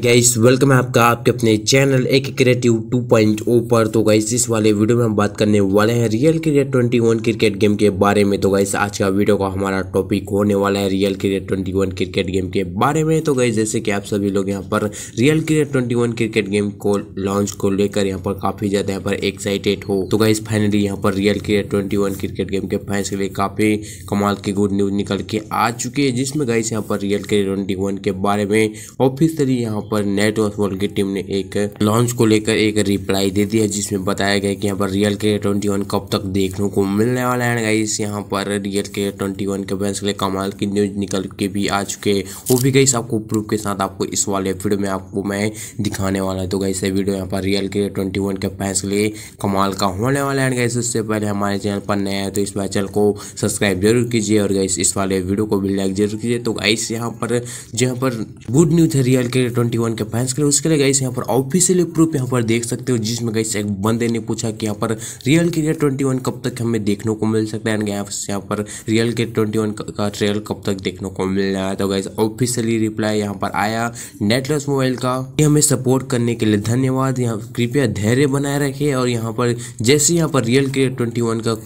guys welcome है आपका आपके अपने चैनल एक क्रिएटिव 2.0 पर तो गाइस इस वाले वीडियो में हम बात करने वाले हैं रियल क्रिकेट 21 क्रिकेट गेम के बारे में तो गाइस आज का वीडियो का हमारा टॉपिक होने वाला है रियल क्रिकेट 21 क्रिकेट गेम के बारे में तो गाइस जैसे कि आप सभी लोग यहाँ पर रियल क्रिकेट 21 क्रिकेट गेम को लॉन्च को लेकर यहाँ पर काफ़ी ज़्यादा यहाँ पर एक्साइटेड हो तो गाइस फाइनली यहाँ पर real cricket twenty cricket game के फैंस के लिए काफ़ी कमाल की गुड न्यूज़ निकल के आ चुकी है जिसमें गाइस यहाँ पर रियल क्रिकेट ट्वेंटी के बारे में ऑफिसली यहाँ पर नेट और बॉल की टीम ने एक लॉन्च को लेकर एक रिप्लाई दे दिया जिसमें बताया गया कि यहाँ पर रियल के ट्वेंटी वन कब तक देखने को मिलने वाला है गाइस यहाँ पर रियल के ट्वेंटी वन के बैंस के लिए कमाल की न्यूज निकल के भी आ चुके वो भी गई आपको प्रूफ के साथ आपको इस वाले फीड में आपको मैं दिखाने वाला है तो गई वीडियो यहाँ पर रियल के ट्वेंटी के फैंस के लिए कमाल का होने वाला है गाइस उससे पहले हमारे चैनल पर नया है तो इस चैनल को सब्सक्राइब जरूर कीजिए और गाइस इस वाले वीडियो को भी लाइक जरूर कीजिए तो गाइस यहाँ पर जहाँ पर गुड न्यूज है रियल के ट्वेंटी वन के फैंस के लिए उसके लिए गई यहाँ पर ऑफिशियली प्रूफ यहाँ पर देख सकते हो जिसमें गई एक बंदे ने पूछा कि यहाँ पर रियल क्रिकेट ट्वेंटी वन कब तक हमें देखने को मिल सकता है एंड यहाँ पर रियल के ट्वेंटी वन का ट्रेल कब तक देखने को मिल रहा है तो गाइस ऑफिशियली रिप्लाई यहाँ पर आया नेटलेस मोबाइल का हमें सपोर्ट करने के लिए धन्यवाद यहाँ कृपया धैर्य बनाए रखे और यहाँ पर जैसे यहाँ पर रियल के ट्वेंटी का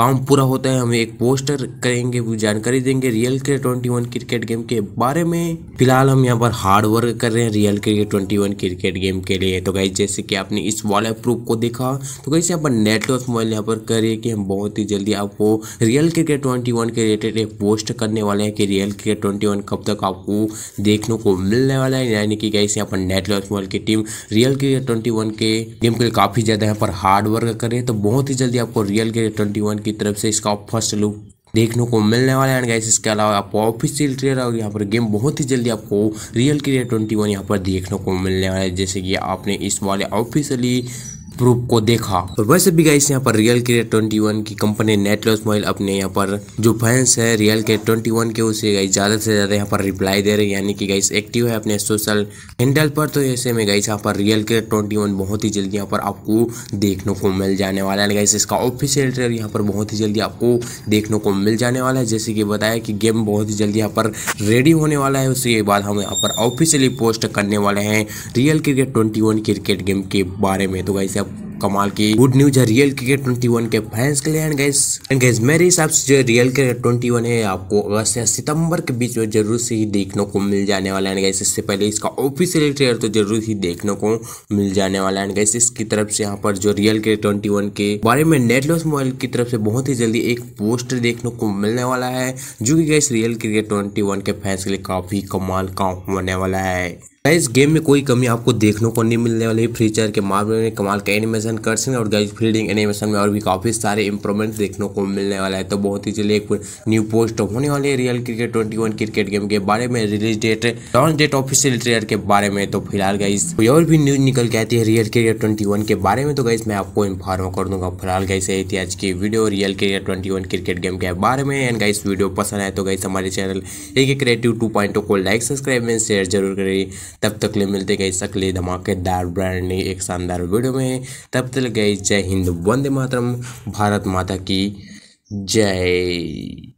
काम पूरा होता है हमें एक पोस्टर करेंगे वो जानकारी देंगे रियल के ट्वेंटी वन क्रिकेट गेम के बारे में फिलहाल हम यहाँ पर हार्ड वर्क कर रहे हैं रियल के ट्वेंटी वन क्रिकेट गेम के लिए तो गाइज जैसे कि आपने इस वॉल प्रूफ को देखा तो गाइज यहाँ पर नेटवर्क मोबाइल यहाँ पर करिए कि हम बहुत ही जल्दी आपको रियल क्रिकेट ट्वेंटी वन के रिलेटेड एक पोस्ट करने वाले हैं कि रियल क्रिकेट ट्वेंटी वन कब तक आपको देखने को मिलने वाला है यानी कि गाइस यहाँ पर नेटवर्क मोबाइल की टीम रियल के ट्वेंटी वन के गेम के लिए काफ़ी ज़्यादा यहाँ पर हार्ड वर्क करे तो बहुत ही जल्दी आपको रियल क्रिकेट ट्वेंटी वन के की तरफ से इसका फर्स्ट लुक देखने को मिलने वाला है एंड गाइस इसके अलावा आपको ऑफिशियल ट्रेलर और यहाँ पर गेम बहुत ही जल्दी आपको रियल क्रिएट ट्वेंटी वन यहाँ पर देखने को मिलने वाला है जैसे कि आपने इस वाले ऑफिशियली प्रूफ को देखा और तो वैसे भी गाइस यहाँ पर रियल ट्वेंटी वन की कंपनी नेटलॉस मोबाइल अपने यहाँ पर जो फैंस है रियल ट्वेंटी वन के उसे गाइस ज्यादा से ज्यादा यहाँ पर रिप्लाई दे रहे हैं यानी कि गाइस एक्टिव है अपने सोशल हैंडल पर तो ऐसे में गाइस यहाँ पर रियल ट्वेंटी वन बहुत ही जल्दी यहाँ पर आपको देखने को मिल जाने वाला है गाइस इसका ऑफिशियल ट्रेलर यहाँ पर बहुत ही जल्दी आपको देखने को मिल जाने वाला है जैसे कि बताया कि गेम बहुत ही जल्दी यहाँ पर रेडी होने वाला है उसके बाद हम यहाँ पर ऑफिशियली पोस्ट करने वाले हैं real cricket twenty cricket game के बारे में तो गाइस यहाँ कमाल की गुड न्यूज है रियल क्रिकेट ट्वेंटी वन के फैंस के लिए एंड गैस एंड गैस मेरे हिसाब से जो रियल क्रिकेट ट्वेंटी वन है आपको अगस्त या सितंबर के बीच में जरूर से ही देखने को मिल जाने वाला एंड गैस इससे पहले इसका ऑफिशियल ट्रेलर तो जरूर ही देखने को मिल जाने वाला एंड गैस इसकी तरफ से यहाँ पर जो रियल क्रिकेट ट्वेंटी के बारे में नेटलॉस मोबाइल की तरफ से बहुत ही जल्दी एक पोस्टर देखने को मिलने वाला है जो कि गैस रियल क्रिकेट ट्वेंटी के फैंस के लिए काफी कमाल का होने वाला है गाइस गेम में कोई कमी आपको देखने को नहीं मिलने वाली फ्रीचर के मामले में कमाल का एनिमेशन कर सकते और गाइस फील्डिंग एनिमेशन में और भी काफ़ी सारे इंप्रूवमेंट देखने को मिलने वाला है तो बहुत ही जल्दी एक न्यू पोस्ट होने वाली है रियल क्रिकेट 21 क्रिकेट गेम के बारे में release date launch date official trailer के बारे में तो फिलहाल गाइस कोई और भी न्यूज निकल के आती है रियल क्रिकेट ट्वेंटी के बारे में तो गाइस मैं आपको इन्फॉर्म कर दूंगा फिलहाल गाइस यही थी आज की video real cricket twenty cricket game के बारे में एंड गाइस वीडियो पसंद आए तो गाइस हमारे चैनल एक क्रिएटिव टू को लाइक सब्सक्राइब एंड शेयर जरूर करिए तब तक ले मिलते गई सकले धमाकेदार ब्रांड ने एक शानदार वीडियो में तब तक गई जय हिंद वंदे मातरम भारत माता की जय